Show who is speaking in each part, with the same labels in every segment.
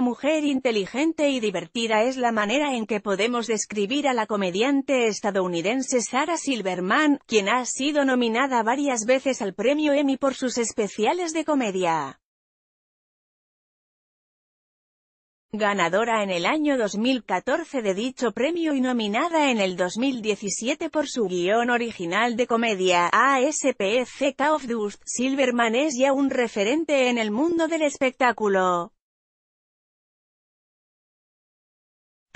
Speaker 1: mujer inteligente y divertida es la manera en que podemos describir a la comediante estadounidense Sarah Silverman, quien ha sido nominada varias veces al premio Emmy por sus especiales de comedia. Ganadora en el año 2014 de dicho premio y nominada en el 2017 por su guión original de comedia, ASPCK of Dust, Silverman es ya un referente en el mundo del espectáculo.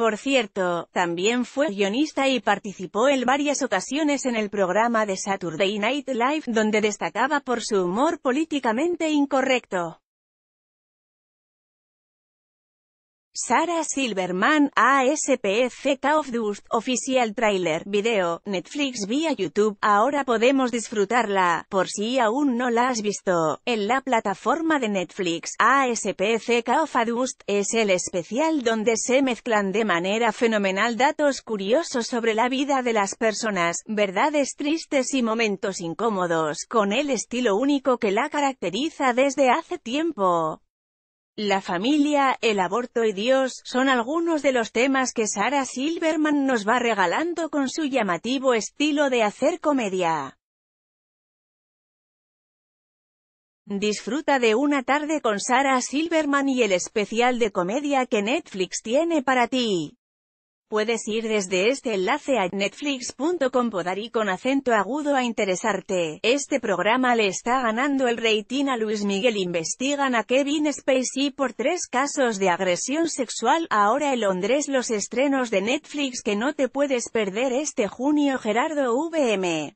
Speaker 1: Por cierto, también fue guionista y participó en varias ocasiones en el programa de Saturday Night Live, donde destacaba por su humor políticamente incorrecto. Sarah Silverman, ASPFK of Dust, oficial Trailer, Video, Netflix vía YouTube, ahora podemos disfrutarla, por si aún no la has visto, en la plataforma de Netflix, ASPC of Dust, es el especial donde se mezclan de manera fenomenal datos curiosos sobre la vida de las personas, verdades tristes y momentos incómodos, con el estilo único que la caracteriza desde hace tiempo. La familia, el aborto y Dios, son algunos de los temas que Sarah Silverman nos va regalando con su llamativo estilo de hacer comedia. Disfruta de una tarde con Sarah Silverman y el especial de comedia que Netflix tiene para ti. Puedes ir desde este enlace a netflix.com y con acento agudo a interesarte. Este programa le está ganando el rating a Luis Miguel. Investigan a Kevin Spacey por tres casos de agresión sexual. Ahora en Londres los estrenos de Netflix que no te puedes perder este junio Gerardo VM.